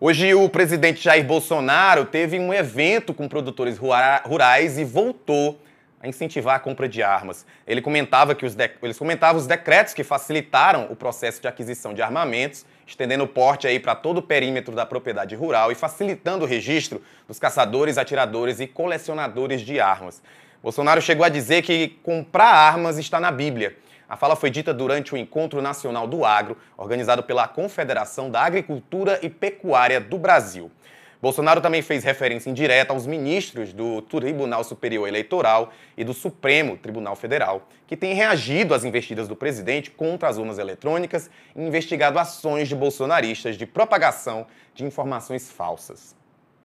Hoje, o presidente Jair Bolsonaro teve um evento com produtores rurais e voltou a incentivar a compra de armas. Ele comentava que os eles comentavam os decretos que facilitaram o processo de aquisição de armamentos, estendendo o porte aí para todo o perímetro da propriedade rural e facilitando o registro dos caçadores, atiradores e colecionadores de armas. Bolsonaro chegou a dizer que comprar armas está na Bíblia. A fala foi dita durante o Encontro Nacional do Agro, organizado pela Confederação da Agricultura e Pecuária do Brasil. Bolsonaro também fez referência indireta aos ministros do Tribunal Superior Eleitoral e do Supremo Tribunal Federal, que têm reagido às investidas do presidente contra as urnas eletrônicas e investigado ações de bolsonaristas de propagação de informações falsas.